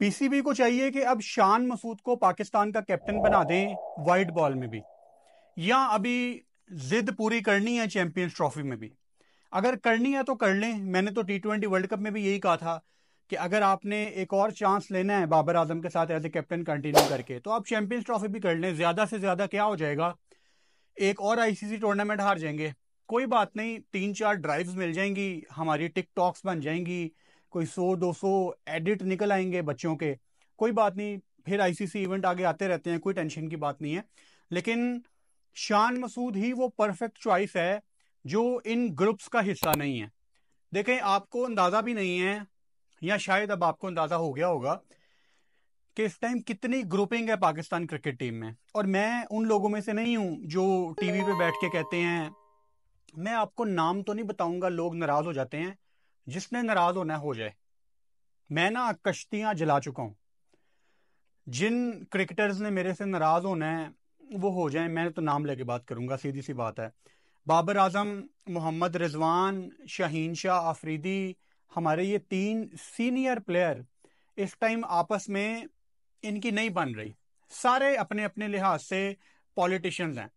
PCB को चाहिए कि अब शान मसूद को पाकिस्तान का कैप्टन बना दें वाइट बॉल में भी या अभी जिद पूरी करनी है चैंपियंस ट्रॉफी में भी अगर करनी है तो कर लें मैंने तो टी ट्वेंटी वर्ल्ड कप में भी यही कहा था कि अगर आपने एक और चांस लेना है बाबर आजम के साथ एज ए कैप्टन कंटिन्यू करके तो आप चैंपियंस ट्रॉफी भी कर लें ज़्यादा से ज़्यादा क्या हो जाएगा एक और आईसीसी टूर्नामेंट हार जाएंगे कोई बात नहीं तीन चार ड्राइव्स मिल जाएंगी हमारी टिकटॉक्स बन जाएंगी कोई सौ दो सौ एडिट निकल आएंगे बच्चों के कोई बात नहीं फिर आईसीसी इवेंट आगे आते रहते हैं कोई टेंशन की बात नहीं है लेकिन शान मसूद ही वो परफेक्ट चॉइस है जो इन ग्रुप्स का हिस्सा नहीं है देखें आपको अंदाज़ा भी नहीं है या शायद अब आपको अंदाज़ा हो गया होगा कि इस टाइम कितनी ग्रुपिंग है पाकिस्तान क्रिकेट टीम में और मैं उन लोगों में से नहीं हूँ जो टीवी पे बैठ के कहते हैं मैं आपको नाम तो नहीं बताऊंगा लोग नाराज़ हो जाते हैं जिसने नाराज होना हो जाए मैं ना कश्तियां जला चुका हूँ जिन क्रिकेटर्स ने मेरे से नाराज होना है वो हो जाए मैं तो नाम लेके बात करूंगा सीधी सी बात है बाबर आजम मोहम्मद रिजवान शाहीन शाह आफरीदी हमारे ये तीन सीनियर प्लेयर इस टाइम आपस में इनकी नहीं बन रही सारे अपने अपने लिहाज से पॉलिटिशियंस हैं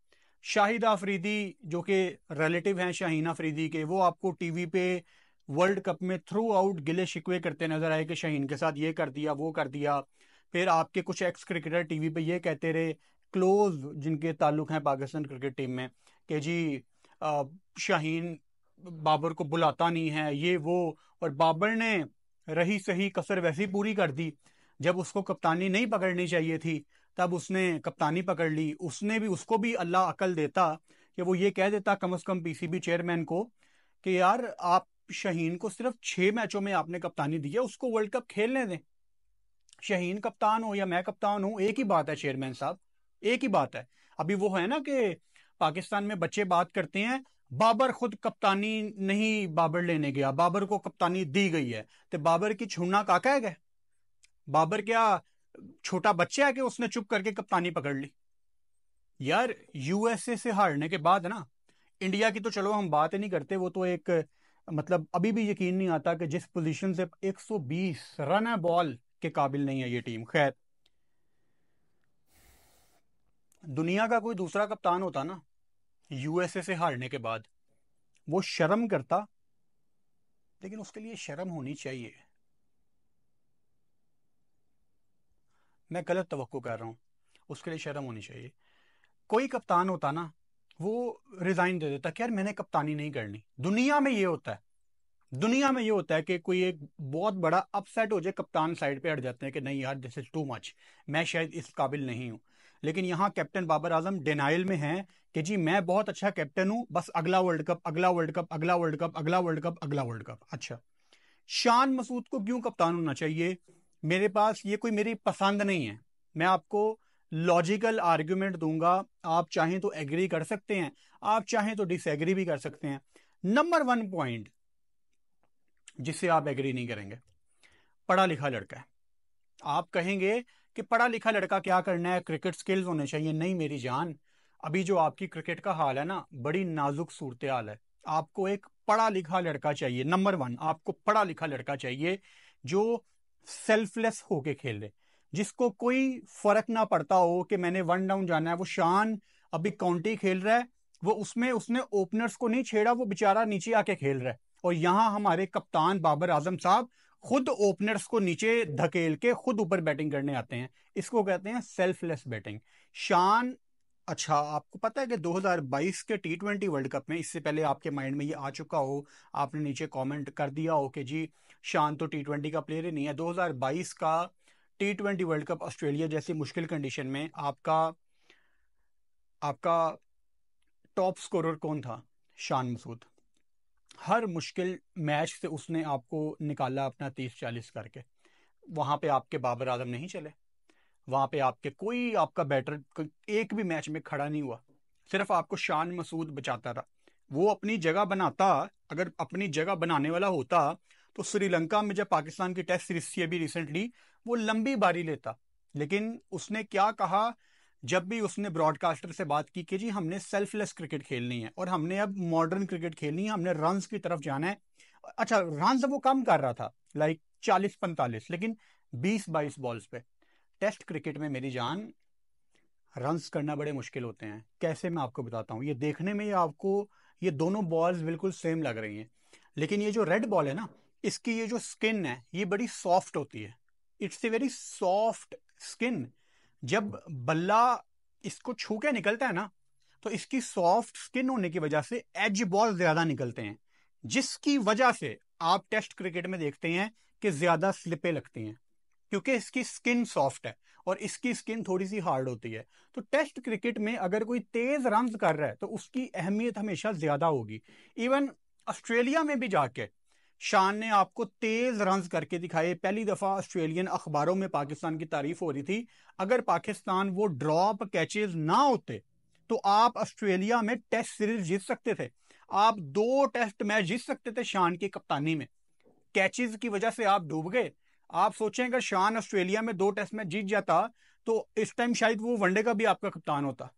शाहिद आफरीदी जो कि रिलेटिव हैं शाहीन आफरीदी के वो आपको टीवी पे वर्ल्ड कप में थ्रू आउट गिले शिकवे करते नजर आए कि शहीन के साथ ये कर दिया वो कर दिया फिर आपके कुछ एक्स क्रिकेटर टीवी पे ये कहते रहे क्लोज जिनके ताल्लुक हैं पाकिस्तान क्रिकेट टीम में कि जी शाहीन बाबर को बुलाता नहीं है ये वो और बाबर ने रही सही कसर वैसी पूरी कर दी जब उसको कप्तानी नहीं पकड़नी चाहिए थी तब उसने कप्तानी पकड़ ली उसने भी उसको भी अल्लाह अकल देता कि वो ये कह देता कम अज कम पीसीबी चेयरमैन को कि यार आप शहीन को सिर्फ छह मैचों में आपने कप्तानी दी है उसको वर्ल्ड कप खेलने दें शहीन कप्तान हो या मैं कप्तान हूं एक ही बात है चेयरमैन साहब एक ही बात है अभी वो है ना कि पाकिस्तान में बच्चे बात करते हैं बाबर खुद कप्तानी नहीं बाबर लेने गया बाबर को कप्तानी दी गई है तो बाबर की छुड़ना काका है गए बाबर क्या छोटा बच्चा है कि उसने चुप करके कप्तानी पकड़ ली यार यूएसए से हारने के बाद ना इंडिया की तो चलो हम बात ही नहीं करते वो तो एक मतलब अभी भी यकीन नहीं आता कि जिस पोजीशन से 120 रन है बॉल के काबिल नहीं है ये टीम खैर दुनिया का कोई दूसरा कप्तान होता ना यूएसए से हारने के बाद वो शर्म करता लेकिन उसके लिए शर्म होनी चाहिए मैं गलत तो कर रहा हूं उसके लिए शर्म होनी चाहिए कोई कप्तान होता ना वो रिजाइन दे देता है कि यार मैंने कप्तानी नहीं करनी दुनिया में ये होता है दुनिया में ये होता है कि कोई एक बहुत बड़ा अपसेट हो जाए कप्तान साइड पे हट जाते हैं कि नहीं यार दिस इज टू मच मैं शायद इस काबिल नहीं हूँ लेकिन यहाँ कैप्टन बाबर आजम डिनाइल में हैं कि जी मैं बहुत अच्छा कैप्टन हूँ बस अगला वर्ल्ड कप अगला वर्ल्ड कप अगला वर्ल्ड कप अगला वर्ल्ड कप अगला वर्ल्ड कप अच्छा शान मसूद को क्यों कप्तान होना चाहिए मेरे पास ये कोई मेरी पसंद नहीं है मैं आपको लॉजिकल आर्ग्यूमेंट दूंगा आप चाहें तो एग्री कर सकते हैं आप चाहें तो डिसएग्री भी कर सकते हैं नंबर वन पॉइंट जिससे आप एग्री नहीं करेंगे पढ़ा लिखा लड़का है आप कहेंगे कि पढ़ा लिखा लड़का क्या करना है क्रिकेट स्किल्स होने चाहिए नहीं मेरी जान अभी जो आपकी क्रिकेट का हाल है ना बड़ी नाजुक सूरत हाल है आपको एक पढ़ा लिखा लड़का चाहिए नंबर वन आपको पढ़ा लिखा लड़का चाहिए जो सेल्फलेस होके खेल रहे जिसको कोई फर्क ना पड़ता हो कि मैंने वन डाउन जाना है वो शान अभी काउंटी खेल रहा है वो उसमें उसने ओपनर्स को नहीं छेड़ा वो बेचारा नीचे आके खेल रहा है और यहाँ हमारे कप्तान बाबर आजम साहब खुद ओपनर्स को नीचे धकेल के खुद ऊपर बैटिंग करने आते हैं इसको कहते हैं सेल्फलेस बैटिंग शान अच्छा आपको पता है कि 2022 के टी ट्वेंटी वर्ल्ड कप में इससे पहले आपके माइंड में ये आ चुका हो आपने नीचे कमेंट कर दिया हो कि जी शान तो टी ट्वेंटी का प्लेयर ही नहीं है 2022 का T twenty world cup Australia जैसी मुश्किल कंडीशन में आपका आपका टॉप स्कोरर कौन था शान मसूद हर मुश्किल मैच से उसने आपको निकाला अपना तीस चालीस करके वहाँ पे आपके बाबर आजम नहीं चले वहाँ पे आपके कोई आपका बैटर एक भी मैच में खड़ा नहीं हुआ सिर्फ आपको शान मसूद बचाता रहा वो अपनी जगह बनाता अगर अपनी जगह बनाने वाला होता तो श्रीलंका में जब पाकिस्तान की टेस्ट सीरीज थी अभी रिसेंटली वो लंबी बारी लेता लेकिन उसने क्या कहा जब भी उसने ब्रॉडकास्टर से बात की कि जी हमने सेल्फलेस क्रिकेट खेलनी है और हमने अब मॉडर्न क्रिकेट खेलनी है हमने रन की तरफ जाना है अच्छा रन वो कम कर रहा था लाइक चालीस पैंतालीस लेकिन बीस बाईस बॉल्स पे टेस्ट क्रिकेट में मेरी जान रन्स करना बड़े मुश्किल होते हैं कैसे मैं आपको बताता हूँ ये देखने में ये आपको ये दोनों बॉल्स बिल्कुल सेम लग रही हैं लेकिन ये जो रेड बॉल है ना इसकी ये जो स्किन है ये बड़ी सॉफ्ट होती है it's a very soft skin जब बल्ला इसको छू के निकलता है ना तो इसकी सॉफ्ट स्किन होने की वजह से एज बॉल ज्यादा निकलते हैं जिसकी वजह से आप टेस्ट क्रिकेट में देखते हैं कि ज्यादा स्लिपे लगती हैं क्योंकि इसकी स्किन सॉफ्ट है और इसकी स्किन थोड़ी सी हार्ड होती है तो टेस्ट क्रिकेट में अगर कोई तेज रन कर रहा है तो उसकी अहमियत हमेशा ज्यादा होगी इवन ऑस्ट्रेलिया में भी जाके शान ने आपको तेज रन करके दिखाए पहली दफा ऑस्ट्रेलियन अखबारों में पाकिस्तान की तारीफ हो रही थी अगर पाकिस्तान वो ड्रॉप कैचेस ना होते तो आप ऑस्ट्रेलिया में टेस्ट सीरीज जीत सकते थे आप दो टेस्ट मैच जीत सकते थे शान की कप्तानी में कैचेस की वजह से आप डूब गए आप सोचें अगर शान ऑस्ट्रेलिया में दो टेस्ट मैच जीत जाता तो इस टाइम शायद वो वनडे का भी आपका कप्तान होता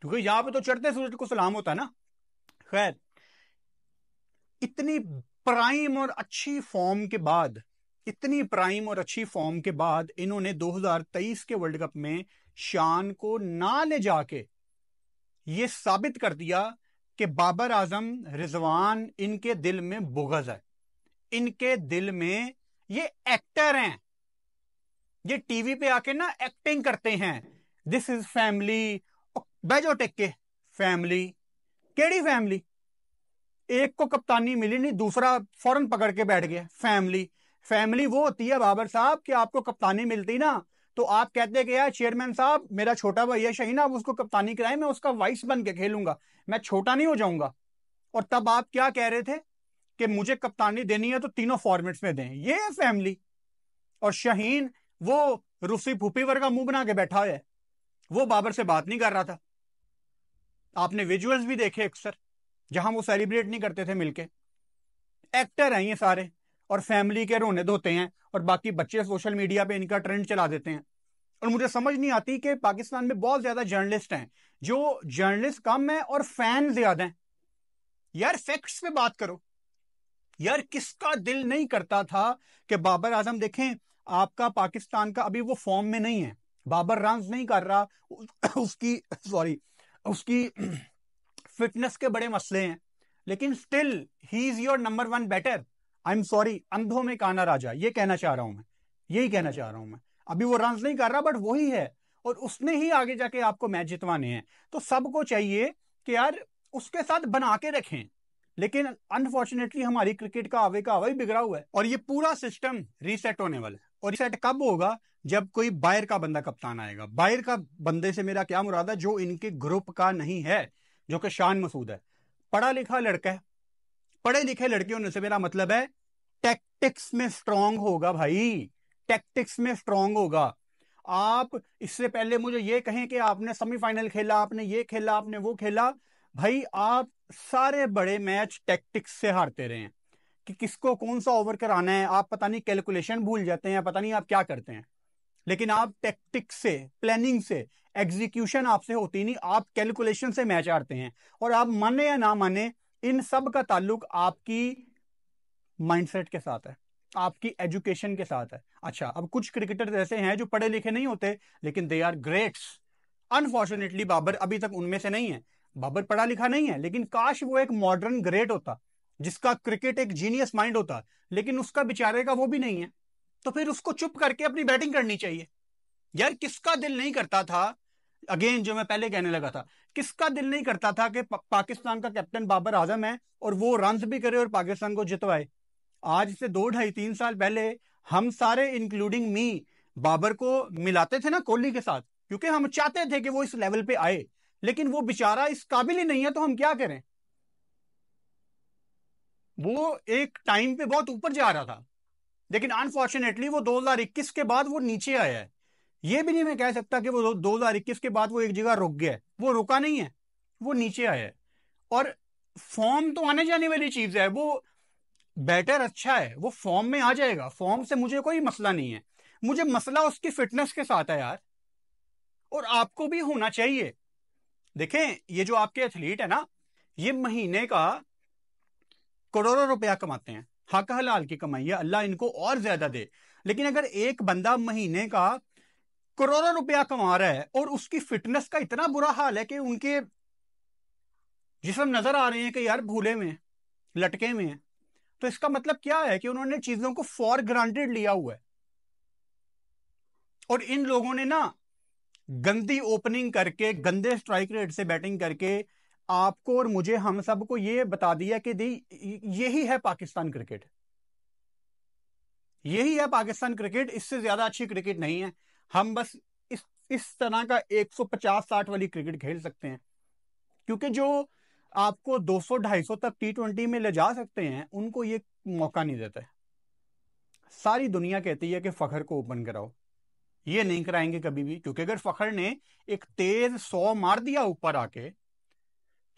क्योंकि यहां पे तो चढ़ते सूरज को सलाम होता ना खैर इतनी प्राइम और अच्छी फॉर्म के बाद इतनी प्राइम और अच्छी फॉर्म के बाद इन्होंने 2023 के वर्ल्ड कप में शान को ना ले जाके ये साबित कर दिया कि बाबर आजम रिजवान इनके दिल में बुगज है इनके दिल में ये एक्टर हैं ये टीवी पे आके ना एक्टिंग करते हैं दिस इज फैमिली बेजो टेक के फैमिली केड़ी फैमिली एक को कप्तानी मिली नहीं दूसरा फौरन पकड़ के बैठ गया फैमिली फैमिली वो होती है बाबर साहब कि आपको कप्तानी मिलती ना तो आप कहते कि यार चेयरमैन साहब मेरा छोटा भाई है शहीन आप उसको कप्तानी कराए मैं उसका वाइस बन के खेलूंगा मैं छोटा नहीं हो जाऊंगा और तब आप क्या कह रहे थे कि मुझे कप्तानी देनी है तो तीनों फॉर्मेट्स में दें ये है फैमिली और शहीन वो रूसी फूपीवर का मुंह बना के बैठा है वो बाबर से बात नहीं कर रहा था आपने विजुअल्स भी देखे अक्सर जहां वो सेलिब्रेट नहीं करते थे मिलके एक्टर हैं ये सारे और फैमिली के रोने धोते हैं और बाकी बच्चे सोशल मीडिया पे इनका ट्रेंड चला देते हैं और मुझे समझ नहीं आती कि पाकिस्तान में बहुत ज्यादा जर्नलिस्ट हैं जो जर्नलिस्ट कम है और फैन ज्यादा हैं यार फैक्ट्स पे बात करो यार किसका दिल नहीं करता था कि बाबर आजम देखें आपका पाकिस्तान का अभी वो फॉर्म में नहीं है बाबर रांस नहीं कर रहा उसकी सॉरी उसकी फिटनेस के बड़े मसले हैं लेकिन still he is your number one batter I am sorry अंधों में काना राजा ये कहना चाह रहा हूं मैं यही कहना चाह रहा हूं मैं अभी वो रन नहीं कर रहा बट वही है और उसने ही आगे जाके आपको मैच जितवाने हैं तो सबको चाहिए कि यार उसके साथ बना के रखें लेकिन अनफॉर्चुनेटली हमारी क्रिकेट का आवे का आवा ही बिगड़ा हुआ है और ये पूरा सिस्टम रीसेट होने वाला है और रीसेट कब होगा जब कोई बायर का बंदा कप्तान आएगा बायर का बंदे से मेरा क्या मुराद है जो इनके ग्रुप का नहीं है जो कि शान मसूद है पढ़ा लिखा लड़का है पढ़े लिखे लड़के होने से मेरा मतलब है टैक्टिक्स में स्ट्रांग होगा भाई टैक्टिक्स में स्ट्रांग होगा आप इससे पहले मुझे ये कहें कि आपने सेमीफाइनल खेला आपने ये खेला आपने वो खेला भाई आप सारे बड़े मैच टैक्टिक्स से हारते रहे हैं कि किसको कौन सा ओवर कराना है आप पता नहीं कैलकुलेशन भूल जाते हैं पता नहीं आप क्या करते हैं लेकिन आप टेक्टिक से प्लानिंग से एग्जीक्यूशन आपसे होती नहीं आप कैलकुलेशन से मैच आते हैं और आप माने या ना माने इन सब का ताल्लुक आपकी माइंडसेट के साथ है आपकी एजुकेशन के साथ है अच्छा अब कुछ क्रिकेटर ऐसे हैं जो पढ़े लिखे नहीं होते लेकिन they are greats unfortunately Babar अभी तक उनमें से नहीं है बाबर पढ़ा लिखा नहीं है लेकिन काश वो एक मॉडर्न ग्रेट होता जिसका क्रिकेट एक जीनियस माइंड होता लेकिन उसका बेचारे का वो भी नहीं है तो फिर उसको चुप करके अपनी बैटिंग करनी चाहिए यार किसका दिल नहीं करता था अगेन जो मैं पहले कहने लगा था किसका दिल नहीं करता था कि पा, पाकिस्तान का कैप्टन बाबर आजम है और वो रन भी करे और पाकिस्तान को जितवाए आज से दो ढाई तीन साल पहले हम सारे इंक्लूडिंग मी बाबर को मिलाते थे ना कोहली के साथ क्योंकि हम चाहते थे कि वो इस लेवल पे आए लेकिन वो बेचारा इस काबिल ही नहीं है तो हम क्या करें वो एक टाइम पे बहुत ऊपर जा रहा था लेकिन अनफॉर्चुनेटली वो इक्कीस के बाद वो नीचे आया है ये भी नहीं मैं कह सकता कि वो इक्कीस के बाद वो एक जगह रुक गया है वो रुका नहीं है वो नीचे आया है और फॉर्म तो आने जाने वाली चीज है वो बेटर अच्छा है वो फॉर्म में आ जाएगा फॉर्म से मुझे कोई मसला नहीं है मुझे मसला उसकी फिटनेस के साथ है यार और आपको भी होना चाहिए देखें ये जो आपके एथलीट है ना ये महीने का करोड़ों रुपया कमाते हैं हक हलाल की कमाई है अल्लाह इनको और ज्यादा दे लेकिन अगर एक बंदा महीने का करोड़ों रुपया कमा रहा है और उसकी फिटनेस का इतना बुरा हाल है कि उनके जिसम नजर आ रहे हैं कि यार भूले में लटके में तो इसका मतलब क्या है कि उन्होंने चीजों को फॉर ग्रांटेड लिया हुआ है और इन लोगों ने ना गंदी ओपनिंग करके गंदे स्ट्राइक रेट से बैटिंग करके आपको और मुझे हम सबको ये बता दिया कि दी यही है पाकिस्तान क्रिकेट यही है पाकिस्तान क्रिकेट इससे ज्यादा अच्छी क्रिकेट नहीं है हम बस इस इस तरह का 150-60 वाली क्रिकेट खेल सकते हैं क्योंकि जो आपको 200-250 तक टी ट्वेंटी में ले जा सकते हैं उनको ये मौका नहीं देता है सारी दुनिया कहती है कि फखर को ओपन कराओ ये नहीं कराएंगे कभी भी क्योंकि अगर फखर ने एक तेज सौ मार दिया ऊपर आके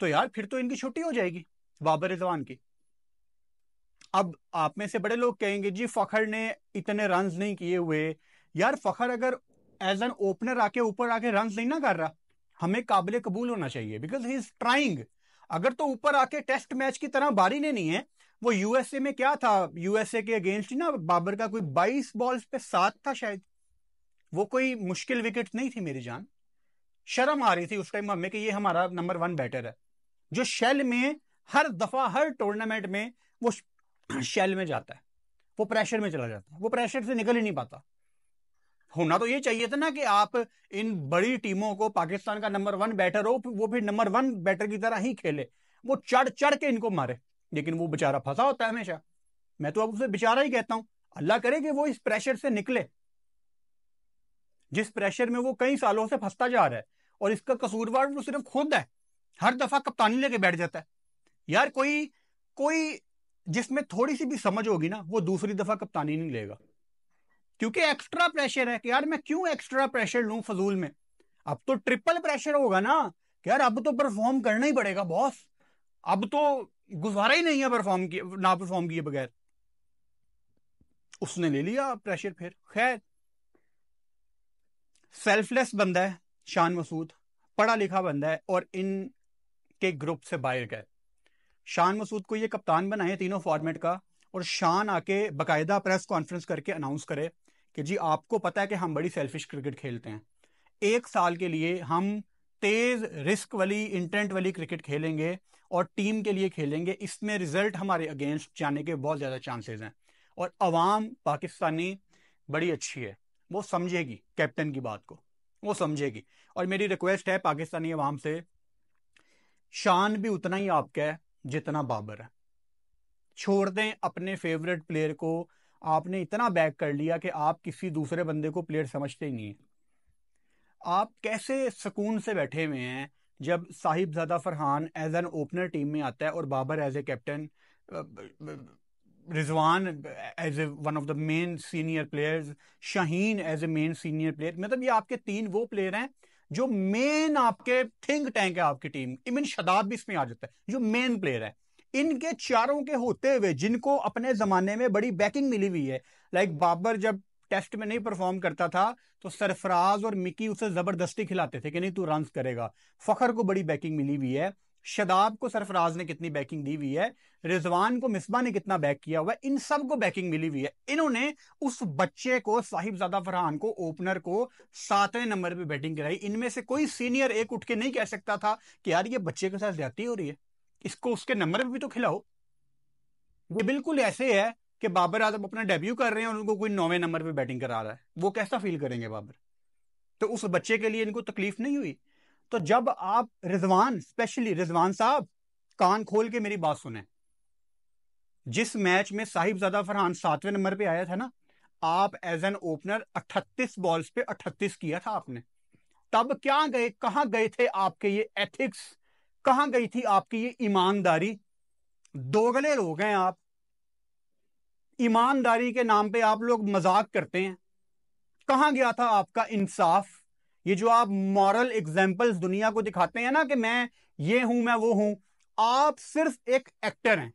तो यार फिर तो इनकी छुट्टी हो जाएगी बाबर रिजवान की अब आप में से बड़े लोग कहेंगे जी फखर ने इतने रन नहीं किए हुए यार फखर अगर एज एन ओपनर आके ऊपर आके रन नहीं ना कर रहा हमें काबिल कबूल होना चाहिए बिकॉज ही इज ट्राइंग अगर तो ऊपर आके टेस्ट मैच की तरह बारी ने नहीं है वो यूएसए में क्या था यूएसए के अगेंस्ट ना बाबर का कोई बाईस बॉल्स पे सात था शायद वो कोई मुश्किल विकेट नहीं थी मेरी जान शर्म आ रही थी उस टाइम हमें कि ये हमारा नंबर वन बैटर है जो शेल में हर दफा हर टूर्नामेंट में वो शेल में जाता है वो प्रेशर में चला जाता है वो प्रेशर से निकल ही नहीं पाता होना तो ये चाहिए था ना कि आप इन बड़ी टीमों को पाकिस्तान का नंबर वन बैटर हो वो फिर नंबर वन बैटर की तरह ही खेले वो चढ़ चढ़ के इनको मारे लेकिन वो बेचारा फंसा होता है हमेशा मैं तो अब उसे बेचारा ही कहता हूं अल्लाह करे कि वो इस प्रेशर से निकले जिस प्रेशर में वो कई सालों से फंसता जा रहा है और इसका कसूरवार वो तो सिर्फ खुद है हर दफा कप्तानी लेके बैठ जाता है यार कोई कोई जिसमें थोड़ी सी भी समझ होगी ना वो दूसरी दफा कप्तानी नहीं लेगा क्योंकि एक्स्ट्रा प्रेशर है कि यार मैं क्यों एक्स्ट्रा प्रेशर लू फजूल में अब तो ट्रिपल प्रेशर होगा ना कि यार अब तो परफॉर्म करना ही पड़ेगा बॉस अब तो गुजारा ही नहीं है परफॉर्म किए ना परफॉर्म किए बगैर उसने ले लिया प्रेशर फिर खैर सेल्फलेस बंदा है शान मसूद पढ़ा लिखा बंदा है और इन के ग्रुप से बाहर गए शान मसूद को ये कप्तान बनाए तीनों फॉर्मेट का और शान आके बाकायदा प्रेस कॉन्फ्रेंस करके अनाउंस करे कि जी आपको पता है कि हम बड़ी सेल्फिश क्रिकेट खेलते हैं एक साल के लिए हम तेज रिस्क वाली इंटेंट वाली क्रिकेट खेलेंगे और टीम के लिए खेलेंगे इसमें रिजल्ट हमारे अगेंस्ट जाने के बहुत ज़्यादा चांसेस हैं और आवाम पाकिस्तानी बड़ी अच्छी है वो समझेगी कैप्टन की बात को वो समझेगी और मेरी रिक्वेस्ट है पाकिस्तानी आवाम से शान भी उतना ही आपका है जितना बाबर है छोड़ दें अपने फेवरेट प्लेयर को आपने इतना बैक कर लिया कि आप किसी दूसरे बंदे को प्लेयर समझते ही नहीं आप कैसे सुकून से बैठे हुए हैं जब Sahibzada Farhan as an opener team में आता है और Babar as a captain Rizwan as a one of the main senior players Shaheen as a main senior player मतलब ये आपके तीन वो प्लेयर हैं जो मेन आपके थिंक टैंक है आपकी टीम इमिन शदाब भी इसमें आ जाता है जो मेन प्लेयर है इनके चारों के होते हुए जिनको अपने जमाने में बड़ी बैकिंग मिली हुई है लाइक बाबर जब टेस्ट में नहीं परफॉर्म करता था तो सरफराज और मिकी उसे जबरदस्ती खिलाते थे कि नहीं तू रन करेगा फखर को बड़ी बैकिंग मिली हुई है शदाब को सरफराज ने कितनी बैकिंग दी हुई है रिजवान को मिसबा ने कितना बैक किया हुआ है इन सब को बैकिंग मिली हुई है इन्होंने उस बच्चे को साहिबजादा फरहान को ओपनर को सातवें नंबर पे बैटिंग कराई इनमें से कोई सीनियर एक उठ के नहीं कह सकता था कि यार ये बच्चे के साथ ज्यादा हो रही है इसको उसके नंबर पर भी तो खिलाओ ये बिल्कुल ऐसे है कि बाबर आजम अपना डेब्यू कर रहे हैं और उनको कोई नौवे नंबर पर बैटिंग करा रहा है वो कैसा फील करेंगे बाबर तो उस बच्चे के लिए इनको तकलीफ नहीं हुई तो जब आप रिजवान स्पेशली रिजवान साहब कान खोल के मेरी बात सुने जिस मैच में साहिबजादा फरहान सातवें नंबर पे आया था ना आप एज एन ओपनर 38 बॉल्स पे 38 किया था आपने तब क्या गए कहा गए थे आपके ये एथिक्स कहा गई थी आपकी ये ईमानदारी दोगले लोग हैं आप ईमानदारी के नाम पे आप लोग मजाक करते हैं कहां गया था आपका इंसाफ ये जो आप मॉरल एग्जाम्पल्स दुनिया को दिखाते हैं ना कि मैं ये हूं मैं वो हूं आप सिर्फ एक एक्टर हैं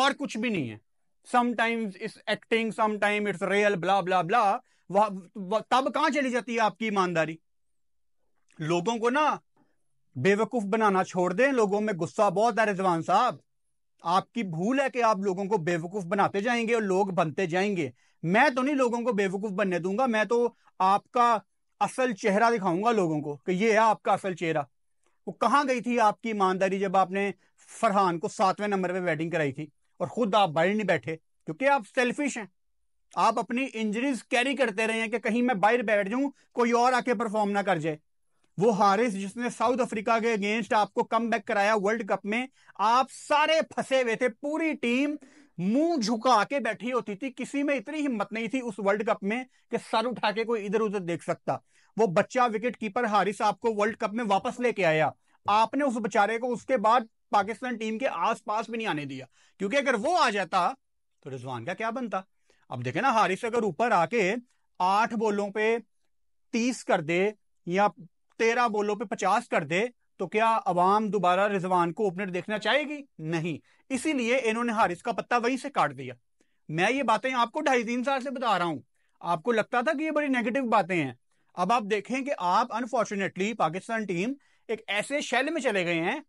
और कुछ भी नहीं है sometimes it's acting sometime it's real blah blah blah तब कहां चली जाती है आपकी ईमानदारी लोगों को ना बेवकूफ बनाना छोड़ दें लोगों में गुस्सा बहुत है रिजवान साहब आपकी भूल है कि आप लोगों को बेवकूफ बनाते जाएंगे और लोग बनते जाएंगे मैं तो नहीं लोगों को बेवकूफ बनने दूंगा मैं तो आपका असल चेहरा दिखाऊंगा लोगों को कि ये है आपका असल चेहरा वो कहाँ गई थी आपकी ईमानदारी जब आपने फरहान को सातवें नंबर पे वेडिंग कराई थी और खुद आप बाहर नहीं बैठे क्योंकि आप सेल्फिश हैं आप अपनी इंजरीज कैरी करते रहे हैं कि कहीं मैं बाहर बैठ जाऊं कोई और आके परफॉर्म ना कर जाए वो हारिस जिसने साउथ अफ्रीका के अगेंस्ट आपको कम कराया वर्ल्ड कप में आप सारे फंसे हुए थे पूरी टीम मुंह झुका के बैठी होती थी किसी में इतनी हिम्मत नहीं थी उस वर्ल्ड कप में कि सर उठा के कोई इधर उधर देख सकता वो बच्चा विकेट कीपर हारिस आपको वर्ल्ड कप में वापस लेके आया आपने उस बेचारे को उसके बाद पाकिस्तान टीम के आसपास भी नहीं आने दिया क्योंकि अगर वो आ जाता तो रिजवान का क्या बनता अब देखे ना हारिस अगर ऊपर आके आठ बोलों पे तीस कर दे या तेरह बोलों पे पचास कर दे तो क्या अवाम दोबारा रिजवान को ओपनर देखना चाहेगी नहीं इसीलिए इन्होंने हारिस का पत्ता वहीं से काट दिया मैं ये बातें आपको ढाई तीन साल से बता रहा हूं आपको लगता था कि ये बड़ी नेगेटिव बातें हैं अब आप देखें कि आप अनफॉर्चुनेटली पाकिस्तान टीम एक ऐसे शैल में चले गए हैं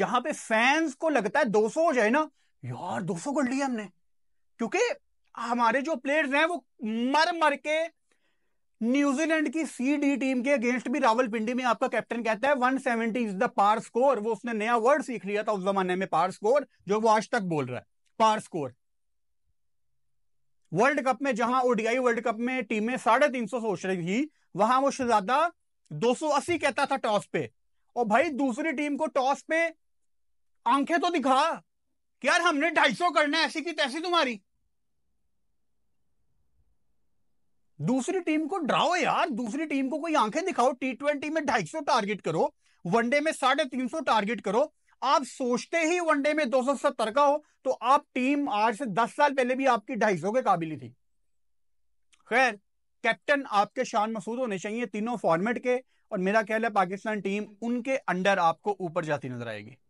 जहां पे फैंस को लगता है 200 हो जाए ना यार 200 कर लिया हमने क्योंकि हमारे जो प्लेयर्स हैं वो मर मर के न्यूजीलैंड की सी डी टीम के अगेंस्ट भी रावलपिंडी में आपका कैप्टन कहता है 170 इज द पार स्कोर वो उसने नया वर्ड सीख लिया था उस जमाने में पार स्कोर जो वो आज तक बोल रहा है पार स्कोर वर्ल्ड कप में जहां ओडीआई वर्ल्ड कप में टीमें साढ़े तीन सौ सोच रही थी वहां वो शहजादा दो सौ अस्सी कहता था टॉस पे और भाई दूसरी टीम को टॉस पे आंखें तो दिखा यार हमने ढाई सौ करना है ऐसी की तैसी तुम्हारी दूसरी टीम को डराओ यार दूसरी टीम को कोई आंखें दिखाओ टी ट्वेंटी में ढाई सौ टारगेट करो वनडे में साढ़े तीन सौ टारगेट करो आप सोचते ही वनडे में दो सौ सत्तर का हो तो आप टीम आज से दस साल पहले भी आपकी ढाई सौ के काबिल थी खैर कैप्टन आपके शान मसूद होने चाहिए तीनों फॉर्मेट के और मेरा ख्याल है पाकिस्तान टीम उनके अंडर आपको ऊपर जाती नजर आएगी